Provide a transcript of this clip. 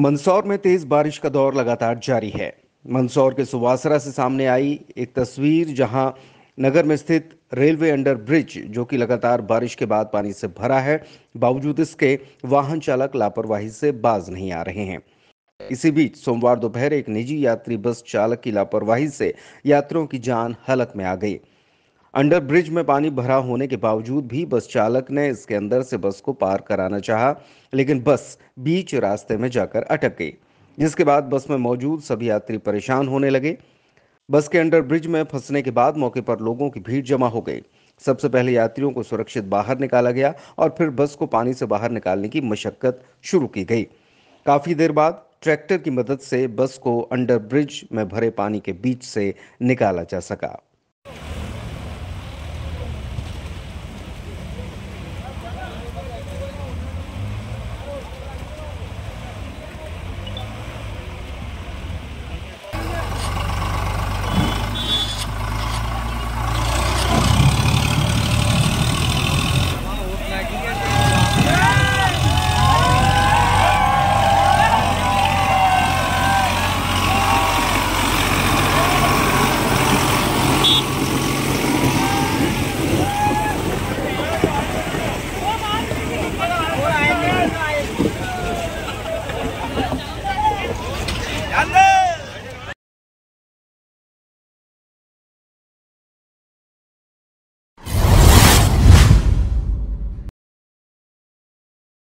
मंदसौर में तेज बारिश का दौर लगातार जारी है मंदसौर के सुवासरा से सामने आई एक तस्वीर जहां नगर में स्थित रेलवे अंडर ब्रिज जो कि लगातार बारिश के बाद पानी से भरा है बावजूद इसके वाहन चालक लापरवाही से बाज नहीं आ रहे हैं इसी बीच सोमवार दोपहर एक निजी यात्री बस चालक की लापरवाही से यात्रियों की जान हलक में आ गई अंडर ब्रिज में पानी भरा होने के बावजूद भी बस चालक ने इसके अंदर से बस को पार कराना चाहा लेकिन बस बीच रास्ते में जाकर अटक गई जिसके बाद बस में मौजूद सभी यात्री परेशान होने लगे बस के अंडर ब्रिज में फंसने के बाद मौके पर लोगों की भीड़ जमा हो गई सबसे पहले यात्रियों को सुरक्षित बाहर निकाला गया और फिर बस को पानी से बाहर निकालने की मशक्कत शुरू की गई काफ़ी देर बाद ट्रैक्टर की मदद से बस को अंडर ब्रिज में भरे पानी के बीच से निकाला जा सका